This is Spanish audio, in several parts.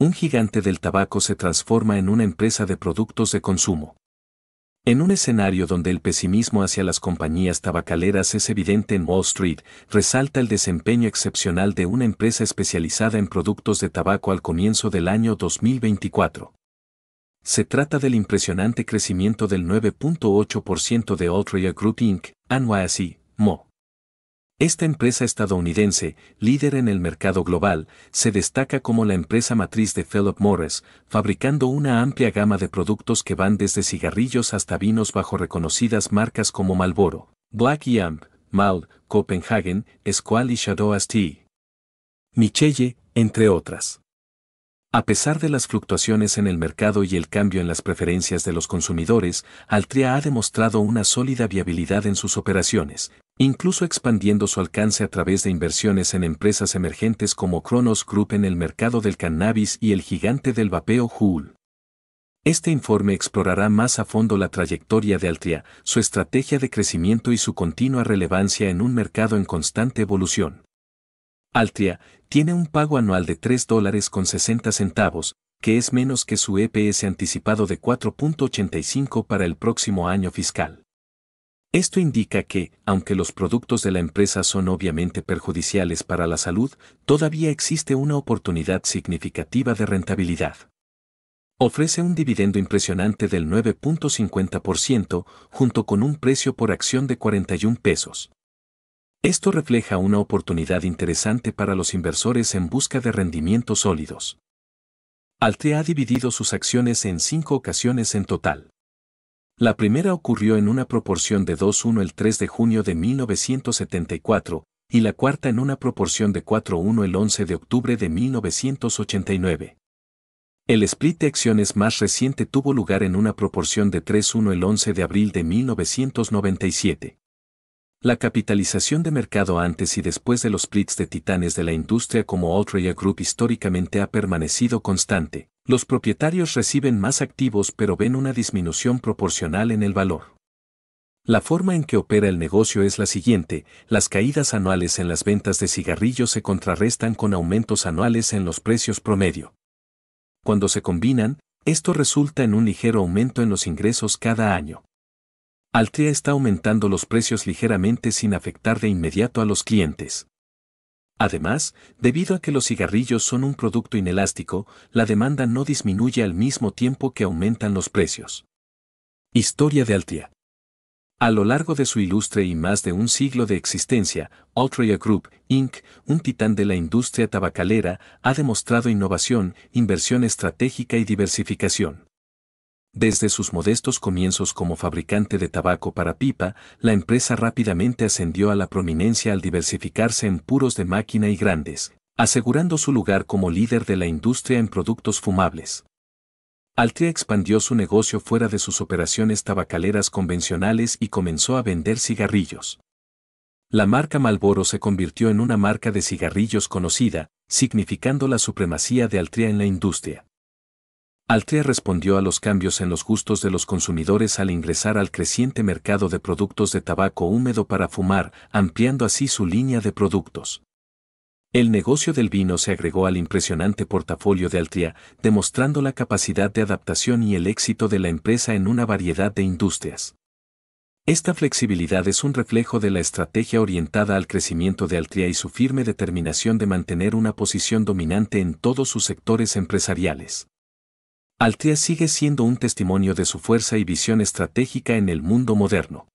un gigante del tabaco se transforma en una empresa de productos de consumo. En un escenario donde el pesimismo hacia las compañías tabacaleras es evidente en Wall Street, resalta el desempeño excepcional de una empresa especializada en productos de tabaco al comienzo del año 2024. Se trata del impresionante crecimiento del 9.8% de Altria Group Inc., Mo. Esta empresa estadounidense, líder en el mercado global, se destaca como la empresa matriz de Philip Morris, fabricando una amplia gama de productos que van desde cigarrillos hasta vinos bajo reconocidas marcas como Marlboro, Black Yamp, Mal, Copenhagen, Squal y Shadow Tea. Michelle, entre otras. A pesar de las fluctuaciones en el mercado y el cambio en las preferencias de los consumidores, Altria ha demostrado una sólida viabilidad en sus operaciones, incluso expandiendo su alcance a través de inversiones en empresas emergentes como Kronos Group en el mercado del cannabis y el gigante del vapeo Juul. Este informe explorará más a fondo la trayectoria de Altria, su estrategia de crecimiento y su continua relevancia en un mercado en constante evolución. Altria tiene un pago anual de $3.60, dólares con centavos, que es menos que su EPS anticipado de 4.85 para el próximo año fiscal. Esto indica que, aunque los productos de la empresa son obviamente perjudiciales para la salud, todavía existe una oportunidad significativa de rentabilidad. Ofrece un dividendo impresionante del 9.50% junto con un precio por acción de 41 pesos. Esto refleja una oportunidad interesante para los inversores en busca de rendimientos sólidos. Altea ha dividido sus acciones en cinco ocasiones en total. La primera ocurrió en una proporción de 2-1 el 3 de junio de 1974, y la cuarta en una proporción de 4-1 el 11 de octubre de 1989. El split de acciones más reciente tuvo lugar en una proporción de 3-1 el 11 de abril de 1997. La capitalización de mercado antes y después de los splits de titanes de la industria como Altria Group históricamente ha permanecido constante, los propietarios reciben más activos pero ven una disminución proporcional en el valor. La forma en que opera el negocio es la siguiente, las caídas anuales en las ventas de cigarrillos se contrarrestan con aumentos anuales en los precios promedio. Cuando se combinan, esto resulta en un ligero aumento en los ingresos cada año. Altria está aumentando los precios ligeramente sin afectar de inmediato a los clientes. Además, debido a que los cigarrillos son un producto inelástico, la demanda no disminuye al mismo tiempo que aumentan los precios. Historia de Altria. A lo largo de su ilustre y más de un siglo de existencia, Altria Group, Inc., un titán de la industria tabacalera, ha demostrado innovación, inversión estratégica y diversificación. Desde sus modestos comienzos como fabricante de tabaco para pipa, la empresa rápidamente ascendió a la prominencia al diversificarse en puros de máquina y grandes, asegurando su lugar como líder de la industria en productos fumables. Altria expandió su negocio fuera de sus operaciones tabacaleras convencionales y comenzó a vender cigarrillos. La marca Malboro se convirtió en una marca de cigarrillos conocida, significando la supremacía de Altria en la industria. Altria respondió a los cambios en los gustos de los consumidores al ingresar al creciente mercado de productos de tabaco húmedo para fumar, ampliando así su línea de productos. El negocio del vino se agregó al impresionante portafolio de Altria, demostrando la capacidad de adaptación y el éxito de la empresa en una variedad de industrias. Esta flexibilidad es un reflejo de la estrategia orientada al crecimiento de Altria y su firme determinación de mantener una posición dominante en todos sus sectores empresariales. Altria sigue siendo un testimonio de su fuerza y visión estratégica en el mundo moderno.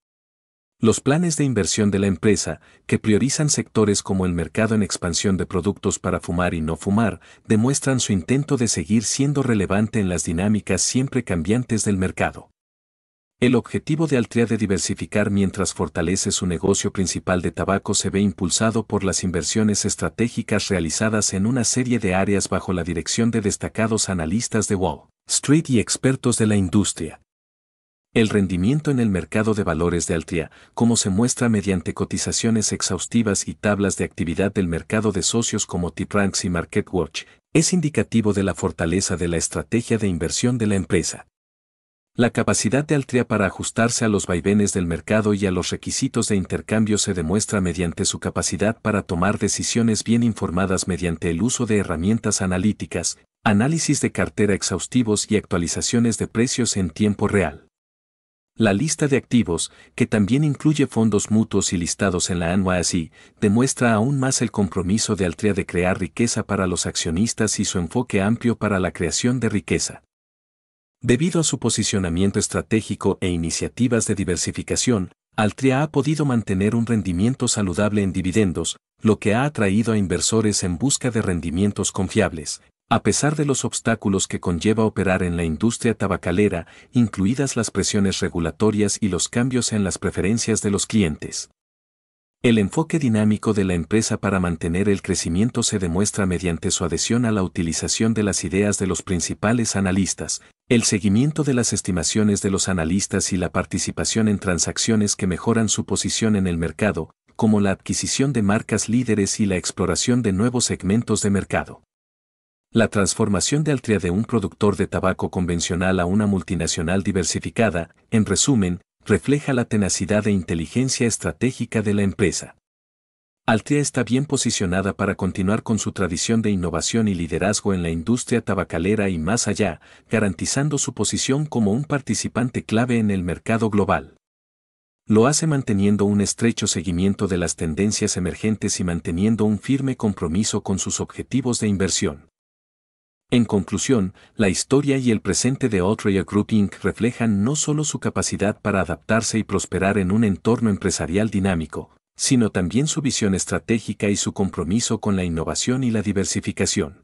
Los planes de inversión de la empresa, que priorizan sectores como el mercado en expansión de productos para fumar y no fumar, demuestran su intento de seguir siendo relevante en las dinámicas siempre cambiantes del mercado. El objetivo de Altria de diversificar mientras fortalece su negocio principal de tabaco se ve impulsado por las inversiones estratégicas realizadas en una serie de áreas bajo la dirección de destacados analistas de WOW. Street y expertos de la industria. El rendimiento en el mercado de valores de Altria, como se muestra mediante cotizaciones exhaustivas y tablas de actividad del mercado de socios como Tipranks y MarketWatch, es indicativo de la fortaleza de la estrategia de inversión de la empresa. La capacidad de Altria para ajustarse a los vaivenes del mercado y a los requisitos de intercambio se demuestra mediante su capacidad para tomar decisiones bien informadas mediante el uso de herramientas analíticas, Análisis de cartera exhaustivos y actualizaciones de precios en tiempo real. La lista de activos, que también incluye fondos mutuos y listados en la NYSE, demuestra aún más el compromiso de Altria de crear riqueza para los accionistas y su enfoque amplio para la creación de riqueza. Debido a su posicionamiento estratégico e iniciativas de diversificación, Altria ha podido mantener un rendimiento saludable en dividendos, lo que ha atraído a inversores en busca de rendimientos confiables, a pesar de los obstáculos que conlleva operar en la industria tabacalera, incluidas las presiones regulatorias y los cambios en las preferencias de los clientes. El enfoque dinámico de la empresa para mantener el crecimiento se demuestra mediante su adhesión a la utilización de las ideas de los principales analistas, el seguimiento de las estimaciones de los analistas y la participación en transacciones que mejoran su posición en el mercado, como la adquisición de marcas líderes y la exploración de nuevos segmentos de mercado. La transformación de Altria de un productor de tabaco convencional a una multinacional diversificada, en resumen, refleja la tenacidad e inteligencia estratégica de la empresa. Altria está bien posicionada para continuar con su tradición de innovación y liderazgo en la industria tabacalera y más allá, garantizando su posición como un participante clave en el mercado global. Lo hace manteniendo un estrecho seguimiento de las tendencias emergentes y manteniendo un firme compromiso con sus objetivos de inversión. En conclusión, la historia y el presente de Altria Group Inc. reflejan no solo su capacidad para adaptarse y prosperar en un entorno empresarial dinámico, sino también su visión estratégica y su compromiso con la innovación y la diversificación.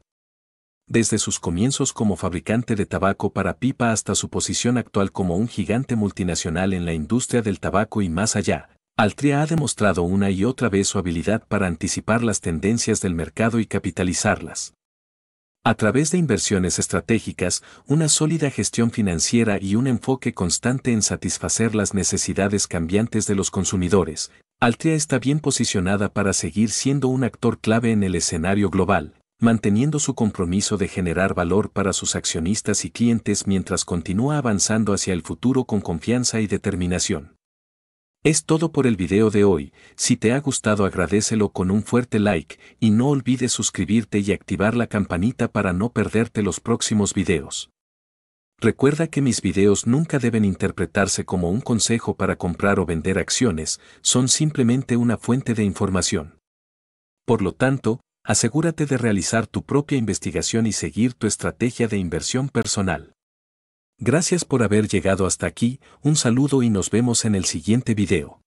Desde sus comienzos como fabricante de tabaco para pipa hasta su posición actual como un gigante multinacional en la industria del tabaco y más allá, Altria ha demostrado una y otra vez su habilidad para anticipar las tendencias del mercado y capitalizarlas. A través de inversiones estratégicas, una sólida gestión financiera y un enfoque constante en satisfacer las necesidades cambiantes de los consumidores, Altea está bien posicionada para seguir siendo un actor clave en el escenario global, manteniendo su compromiso de generar valor para sus accionistas y clientes mientras continúa avanzando hacia el futuro con confianza y determinación. Es todo por el video de hoy, si te ha gustado agradecelo con un fuerte like y no olvides suscribirte y activar la campanita para no perderte los próximos videos. Recuerda que mis videos nunca deben interpretarse como un consejo para comprar o vender acciones, son simplemente una fuente de información. Por lo tanto, asegúrate de realizar tu propia investigación y seguir tu estrategia de inversión personal. Gracias por haber llegado hasta aquí, un saludo y nos vemos en el siguiente video.